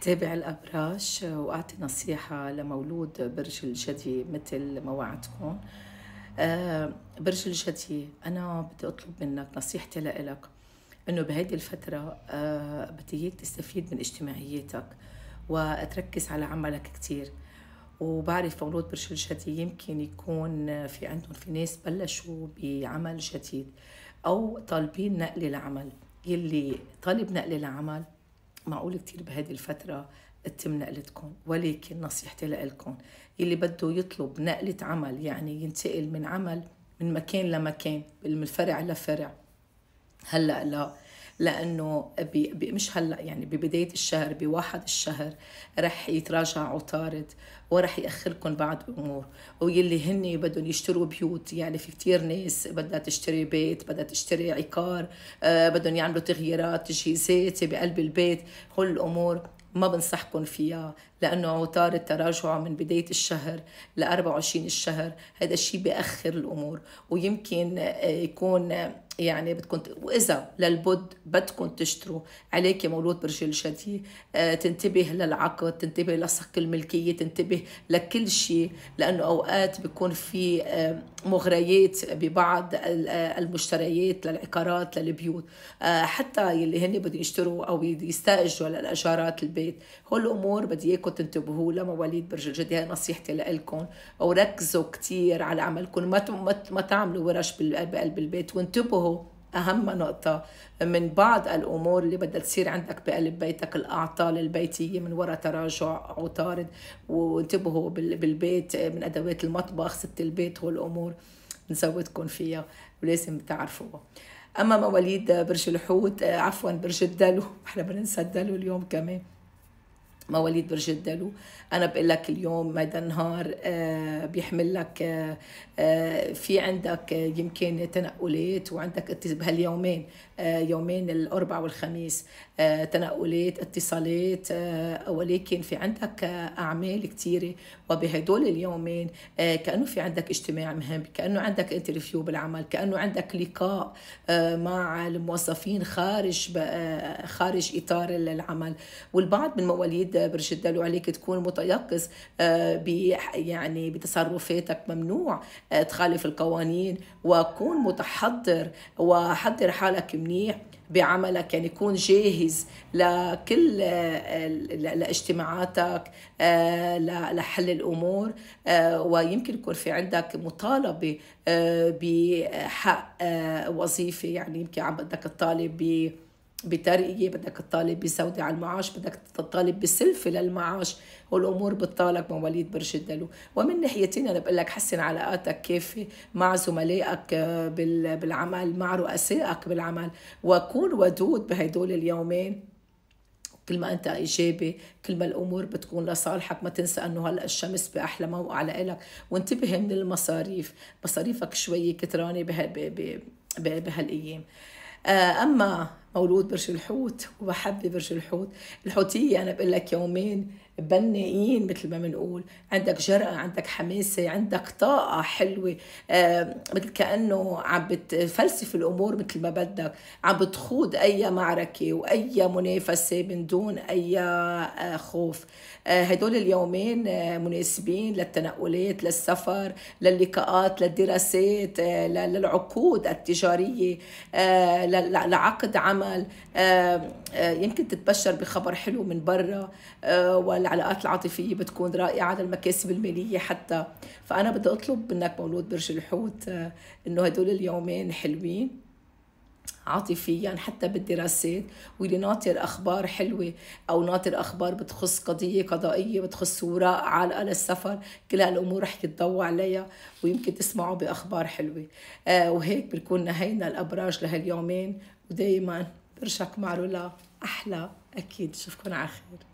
تابع الأبراج وأعطي نصيحة لمولود برج الجدي مثل ما وعدتكم آه، برج الجدي أنا بدي أطلب منك نصيحتي لإلك إنه بهيدي الفترة آه، بدي إياك تستفيد من اجتماعياتك وتركز على عملك كتير وبعرف مولود برج الجدي يمكن يكون في عندهم في ناس بلشوا بعمل جديد أو طالبين نقلة لعمل يلي طالب نقلة لعمل معقول كتير بهذه الفترة تتم نقلتكم ولكن نصيحتي لكم اللي بده يطلب نقلة عمل يعني ينتقل من عمل من مكان لمكان من فرع لفرع هلا لا لانه مش هلا يعني ببدايه الشهر بواحد الشهر رح يتراجع عطارد ورح ياخركم بعض امور ويلي هن بدهم يشتروا بيوت يعني في كثير ناس بدها تشتري بيت بدها تشتري عقار آه بدهم يعملوا تغييرات تجهيزات بقلب البيت كل الامور ما بنصحكم فيها لانه عطارد تراجعه من بدايه الشهر ل 24 الشهر هذا الشيء بياخر الامور ويمكن آه، يكون يعني بدكم واذا للبد بدكم تشتروا عليك مولود برج الجدي آه تنتبه للعقد تنتبه لصك الملكيه تنتبه لكل شيء لانه اوقات بيكون في آه مغريات ببعض آه، المشتريات للعقارات للبيوت آه حتى يلي هن بدهم يشتروا او يستاجروا للاجارات البيت هول الامور بدي اياكم تنتبهوا لمواليد برج الجدي هي نصيحتي لكم وركزوا كثير على عملكم ما ما تعملوا ورش بقلب البيت وانتبهوا انتبهوا أهم نقطة من بعض الأمور اللي بدها تصير عندك بقلب بيتك الأعطال البيتية من وراء تراجع عطارد وانتبهوا بالبيت من أدوات المطبخ ست البيت والأمور نزودكم فيها ولازم تعرفوها أما مواليد برج الحوت عفوا برج الدلو احنا بننسى الدلو اليوم كمان مواليد برج الدلو انا بقول لك اليوم هيدا النهار آه، بيحمل لك آه، آه، في عندك يمكن تنقلات وعندك بهاليومين يومين الاربعاء والخميس تنقلات اتصالات ولكن في عندك اعمال كثيره وبهدول اليومين كانه في عندك اجتماع مهم كانه عندك انترفيو بالعمل كانه عندك لقاء مع الموظفين خارج خارج اطار العمل والبعض من مواليد برشد لو عليك تكون متيقظ آه، يعني بتصرفاتك ممنوع آه، تخالف القوانين وكون متحضر وحضر حالك منيح بعملك يعني كون جاهز لكل آه، لاجتماعاتك لحل الامور ويمكن يكون في عندك مطالبه بحق وظيفه يعني يمكن عم بدك تطالب بترقية بدك تطالب بسودة على المعاش بدك تطالب بسلفة للمعاش والأمور بتطالك مواليد برج الدلو ومن ناحيتين أنا بقول لك حسن علاقاتك كافي مع زملائك آه، بالعمل مع رؤسائك بالعمل وكون ودود بهدول اليومين كل ما انت ايجابي كل ما الامور بتكون لصالحك ما تنسى انه هلا الشمس باحلى موقع لإلك وانتبه من المصاريف مصاريفك شوي كترانه بهالايام آه، اما مولود برج الحوت وبحب برج الحوت الحوتية أنا بقول لك يومين بنائين مثل ما بنقول عندك جرأة عندك حماسة عندك طاقة حلوة آه، مثل كأنه عم بتفلسف الأمور مثل ما بدك عم بتخوض أي معركة وأي منافسة من دون أي آه خوف آه، هدول اليومين آه، مناسبين للتنقلات للسفر للقاءات للدراسات آه، للعقود التجارية آه، لعقد عمل العمل آه، آه، يمكن تتبشر بخبر حلو من برا آه، والعلاقات العاطفيه بتكون رائعه المكاسب الماليه حتى فانا بدي اطلب منك مولود برج الحوت انه هدول اليومين حلوين عاطفيا حتى بالدراسات واللي ناطر اخبار حلوه او ناطر اخبار بتخص قضيه قضائيه بتخص وراء عالقه للسفر كل هالامور رح يتضوى عليها ويمكن تسمعوا باخبار حلوه آه وهيك بنكون نهينا الابراج لهاليومين ودائما برشك رولا احلى اكيد اشوفكم على خير